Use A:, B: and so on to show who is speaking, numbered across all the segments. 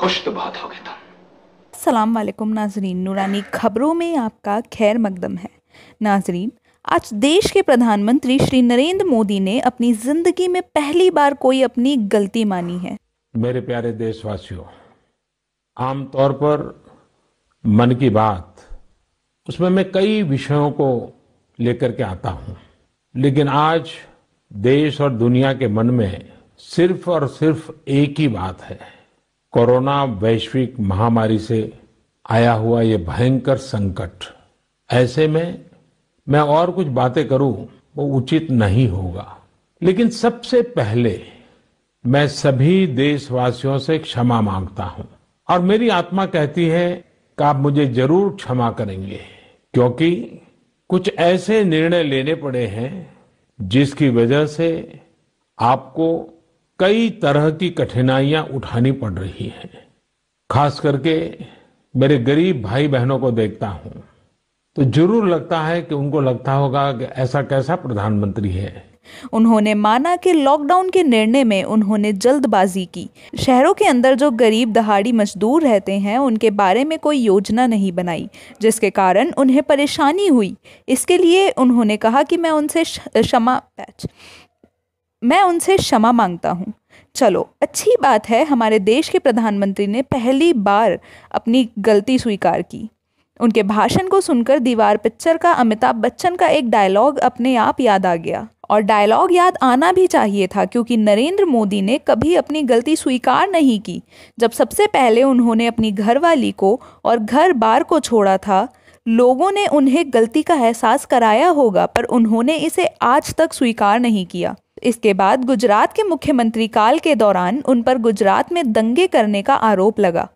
A: खुश तो बहुत होगे तुम
B: सलाम वालेकुम नाजरीन नूरानी खबरों में आपका खैर मकदम है नाजरीन आज देश के प्रधानमंत्री श्री नरेंद्र मोदी ने अपनी जिंदगी में पहली बार कोई अपनी गलती मानी है
A: मेरे प्यारे देशवासियों आमतौर पर मन की बात उसमें मैं कई विषयों को लेकर के आता हूं लेकिन आज देश और दुनिया के मन में सिर्फ और सिर्फ एक ही बात है कोरोना वैश्विक महामारी से आया हुआ ये भयंकर संकट ऐसे में मैं और कुछ बातें करूं वो उचित नहीं होगा लेकिन सबसे पहले मैं सभी देशवासियों से क्षमा मांगता हूं और मेरी आत्मा कहती है कि आप मुझे जरूर क्षमा करेंगे क्योंकि कुछ ऐसे निर्णय लेने पड़े हैं जिसकी वजह से आपको कई तरह की कठिनाइयां उठानी पड़ रही हैं खास करके मेरे गरीब भाई बहनों को देखता हूं तो जरूर लगता है कि उनको लगता होगा कि ऐसा कैसा प्रधानमंत्री है
B: उन्होंने माना कि लॉकडाउन के निर्णय में उन्होंने जल्दबाजी की शहरों के अंदर जो गरीब दहाड़ी मजदूर रहते हैं उनके बारे में कोई योजना नहीं बनाई जिसके कारण उन्हें परेशानी हुई इसके लिए उन्होंने कहा कि मैं उनसे क्षमा मैं उनसे क्षमा मांगता हूँ चलो अच्छी बात है हमारे देश के प्रधानमंत्री ने पहली बार अपनी गलती स्वीकार की उनके भाषण को सुनकर दीवार पिक्चर का अमिताभ बच्चन का एक डायलॉग अपने आप याद आ गया और डायलॉग याद आना भी चाहिए था क्योंकि नरेंद्र मोदी ने कभी अपनी गलती स्वीकार नहीं की जब सबसे पहले उन्होंने अपनी घरवाली को और घर बार को छोड़ा था लोगों ने उन्हें गलती का एहसास कराया होगा पर उन्होंने इसे आज तक स्वीकार नहीं किया इसके बाद गुजरात के मुख्यमंत्री काल के दौरान उन पर गुजरात में दंगे करने का आरोप लगा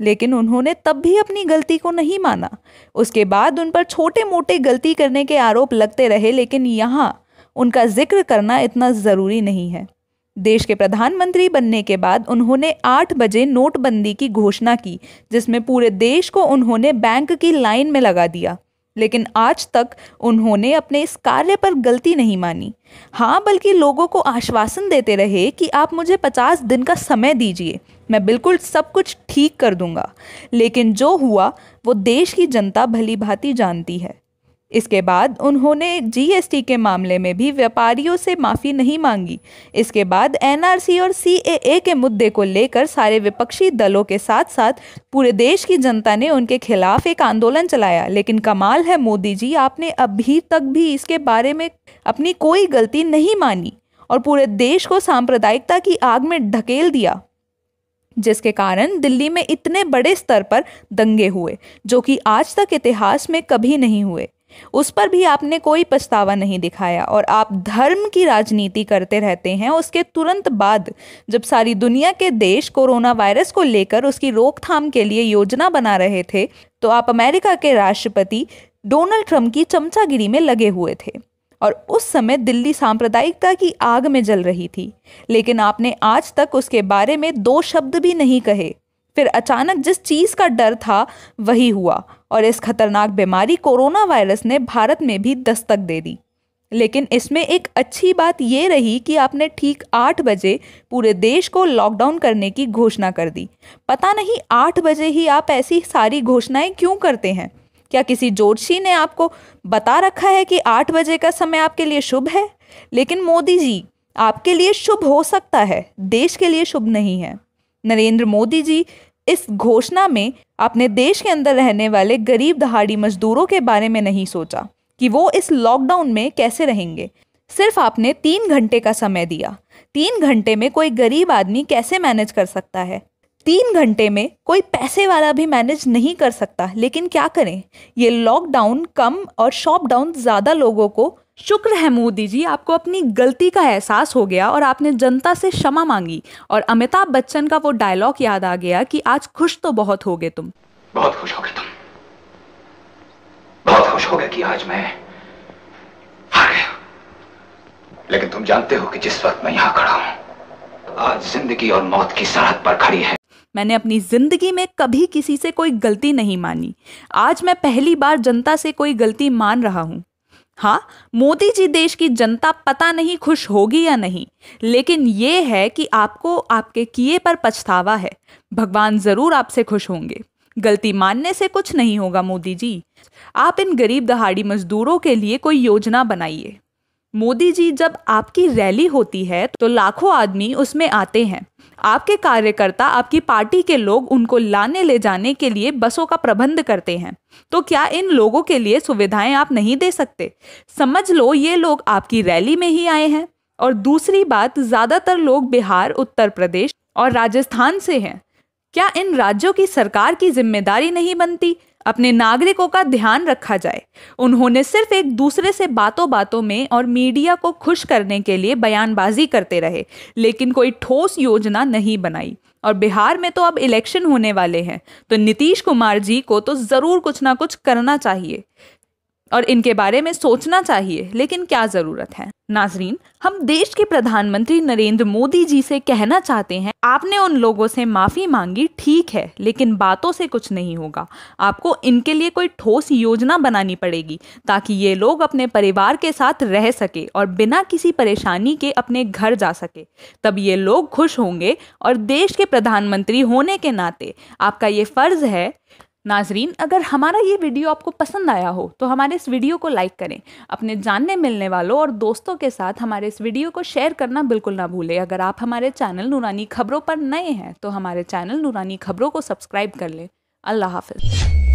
B: लेकिन उन्होंने तब भी अपनी गलती को नहीं माना उसके बाद उन पर छोटे मोटे गलती करने के आरोप लगते रहे लेकिन यहाँ उनका जिक्र करना इतना ज़रूरी नहीं है देश के प्रधानमंत्री बनने के बाद उन्होंने 8 बजे नोटबंदी की घोषणा की जिसमें पूरे देश को उन्होंने बैंक की लाइन में लगा दिया लेकिन आज तक उन्होंने अपने इस कार्य पर गलती नहीं मानी हाँ बल्कि लोगों को आश्वासन देते रहे कि आप मुझे पचास दिन का समय दीजिए मैं बिल्कुल सब कुछ ठीक कर दूंगा लेकिन जो हुआ वो देश की जनता भली भांति जानती है इसके बाद उन्होंने जीएसटी के मामले में भी व्यापारियों से माफ़ी नहीं मांगी इसके बाद एनआरसी और सीएए के मुद्दे को लेकर सारे विपक्षी दलों के साथ साथ पूरे देश की जनता ने उनके खिलाफ एक आंदोलन चलाया लेकिन कमाल है मोदी जी आपने अभी तक भी इसके बारे में अपनी कोई गलती नहीं मानी और पूरे देश को सांप्रदायिकता की आग में ढकेल दिया जिसके कारण दिल्ली में इतने बड़े स्तर पर दंगे हुए जो कि आज तक इतिहास में कभी नहीं हुए उस पर भी आपने कोई पछतावा नहीं दिखाया और आप धर्म की राजनीति करते रहते हैं उसके तुरंत बाद जब सारी दुनिया के देश कोरोना वायरस को लेकर उसकी रोकथाम के लिए योजना बना रहे थे तो आप अमेरिका के राष्ट्रपति डोनाल्ड ट्रंप की चमचागिरी में लगे हुए थे और उस समय दिल्ली सांप्रदायिकता की आग में जल रही थी लेकिन आपने आज तक उसके बारे में दो शब्द भी नहीं कहे फिर अचानक जिस चीज़ का डर था वही हुआ और इस खतरनाक बीमारी कोरोना वायरस ने भारत में भी दस्तक दे दी लेकिन इसमें एक अच्छी बात ये रही कि आपने ठीक आठ बजे पूरे देश को लॉकडाउन करने की घोषणा कर दी पता नहीं आठ बजे ही आप ऐसी सारी घोषणाएं क्यों करते हैं क्या किसी जोशी ने आपको बता रखा है कि आठ बजे का समय आपके लिए शुभ है लेकिन मोदी जी आपके लिए शुभ हो सकता है देश के लिए शुभ नहीं है नरेंद्र मोदी जी इस घोषणा में अपने देश के अंदर रहने वाले गरीब दहाड़ी मजदूरों के बारे में नहीं सोचा कि वो इस लॉकडाउन में कैसे रहेंगे सिर्फ आपने तीन घंटे का समय दिया तीन घंटे में कोई गरीब आदमी कैसे मैनेज कर सकता है तीन घंटे में कोई पैसे वाला भी मैनेज नहीं कर सकता लेकिन क्या करें ये लॉकडाउन कम और शॉप डाउन ज़्यादा लोगों को शुक्र है मोदी जी आपको अपनी गलती का एहसास हो गया और आपने जनता से क्षमा मांगी और अमिताभ बच्चन का वो डायलॉग याद आ गया कि आज खुश तो बहुत हो गए तुम
A: बहुत खुश हो गए तुम बहुत खुश हो गए कि आज मैं हार गया लेकिन तुम जानते हो कि जिस वक्त मैं यहाँ खड़ा हूँ आज जिंदगी और मौत की सरहद पर खड़ी है
B: मैंने अपनी ज़िंदगी में कभी किसी से कोई गलती नहीं मानी आज मैं पहली बार जनता से कोई गलती मान रहा हूँ हाँ मोदी जी देश की जनता पता नहीं खुश होगी या नहीं लेकिन ये है कि आपको आपके किए पर पछतावा है भगवान ज़रूर आपसे खुश होंगे गलती मानने से कुछ नहीं होगा मोदी जी आप इन गरीब दहाड़ी मजदूरों के लिए कोई योजना बनाइए मोदी जी जब आपकी रैली होती है तो लाखों आदमी उसमें आते हैं आपके कार्यकर्ता आपकी पार्टी के लोग उनको लाने ले जाने के लिए बसों का प्रबंध करते हैं तो क्या इन लोगों के लिए सुविधाएं आप नहीं दे सकते समझ लो ये लोग आपकी रैली में ही आए हैं और दूसरी बात ज़्यादातर लोग बिहार उत्तर प्रदेश और राजस्थान से हैं क्या इन राज्यों की सरकार की जिम्मेदारी नहीं बनती अपने नागरिकों का ध्यान रखा जाए उन्होंने सिर्फ एक दूसरे से बातों बातों में और मीडिया को खुश करने के लिए बयानबाजी करते रहे लेकिन कोई ठोस योजना नहीं बनाई और बिहार में तो अब इलेक्शन होने वाले हैं तो नीतीश कुमार जी को तो ज़रूर कुछ ना कुछ करना चाहिए और इनके बारे में सोचना चाहिए लेकिन क्या ज़रूरत है नाजरीन हम देश के प्रधानमंत्री नरेंद्र मोदी जी से कहना चाहते हैं आपने उन लोगों से माफ़ी मांगी ठीक है लेकिन बातों से कुछ नहीं होगा आपको इनके लिए कोई ठोस योजना बनानी पड़ेगी ताकि ये लोग अपने परिवार के साथ रह सके और बिना किसी परेशानी के अपने घर जा सके तब ये लोग खुश होंगे और देश के प्रधानमंत्री होने के नाते आपका ये फ़र्ज़ है नाजरीन अगर हमारा ये वीडियो आपको पसंद आया हो तो हमारे इस वीडियो को लाइक करें अपने जानने मिलने वालों और दोस्तों के साथ हमारे इस वीडियो को शेयर करना बिल्कुल ना भूलें अगर आप हमारे चैनल नूरानी खबरों पर नए हैं तो हमारे चैनल नूरानी खबरों को सब्सक्राइब कर लें अल्लाह हाफिज़